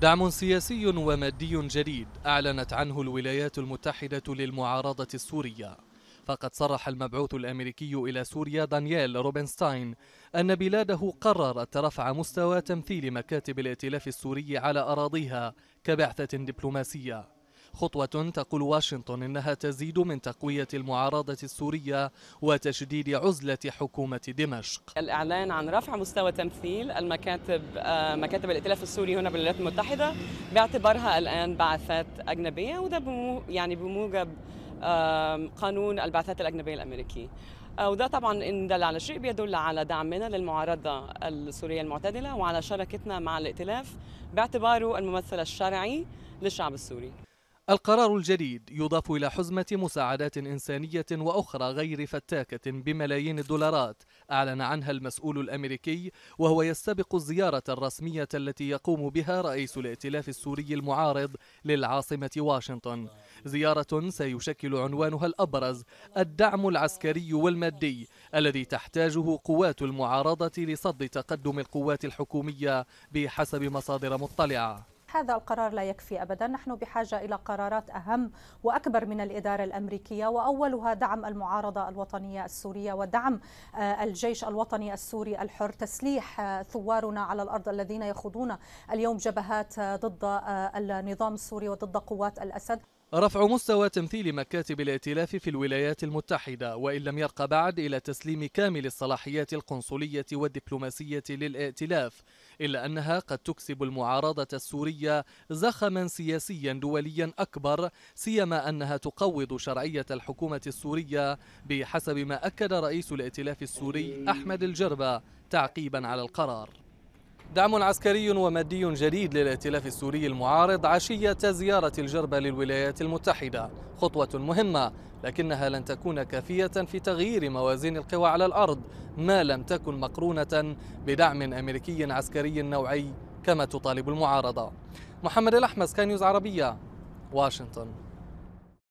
دعم سياسي ومادي جديد أعلنت عنه الولايات المتحدة للمعارضة السورية فقد صرح المبعوث الأمريكي إلى سوريا دانييل روبنستاين أن بلاده قررت رفع مستوى تمثيل مكاتب الائتلاف السوري على أراضيها كبعثة دبلوماسية خطوة تقول واشنطن إنها تزيد من تقوية المعارضة السورية وتشديد عزلة حكومة دمشق الإعلان عن رفع مستوى تمثيل المكاتب آه، مكاتب الائتلاف السوري هنا بالولايات المتحدة باعتبارها الآن بعثات أجنبية وده بمو يعني بموجب قانون البعثات الأجنبية الأمريكية آه، وده طبعا ان دل على شيء بيدل على دعمنا للمعارضه السوريه المعتدله وعلى شراكتنا مع الائتلاف باعتباره الممثل الشرعي للشعب السوري القرار الجديد يضاف إلى حزمة مساعدات إنسانية وأخرى غير فتاكة بملايين الدولارات أعلن عنها المسؤول الأمريكي وهو يستبق الزيارة الرسمية التي يقوم بها رئيس الائتلاف السوري المعارض للعاصمة واشنطن زيارة سيشكل عنوانها الأبرز الدعم العسكري والمادي الذي تحتاجه قوات المعارضة لصد تقدم القوات الحكومية بحسب مصادر مطلعة هذا القرار لا يكفي أبدا نحن بحاجة إلى قرارات أهم وأكبر من الإدارة الأمريكية وأولها دعم المعارضة الوطنية السورية ودعم آه، الجيش الوطني السوري الحر تسليح آه، ثوارنا على الأرض الذين يخوضون اليوم جبهات آه، ضد النظام السوري وضد قوات الأسد رفع مستوى تمثيل مكاتب الائتلاف في الولايات المتحدة وإن لم يرق بعد إلى تسليم كامل الصلاحيات القنصلية والدبلوماسية للائتلاف إلا أنها قد تكسب المعارضة السورية زخما سياسيا دوليا أكبر سيما أنها تقوض شرعية الحكومة السورية بحسب ما أكد رئيس الائتلاف السوري أحمد الجربة تعقيبا على القرار دعم عسكري ومادي جديد للائتلاف السوري المعارض عشية زيارة الجربة للولايات المتحدة خطوة مهمة لكنها لن تكون كافية في تغيير موازين القوى على الأرض ما لم تكن مقرونة بدعم أمريكي عسكري نوعي كما تطالب المعارضة محمد الأحمس كان نيوز عربية واشنطن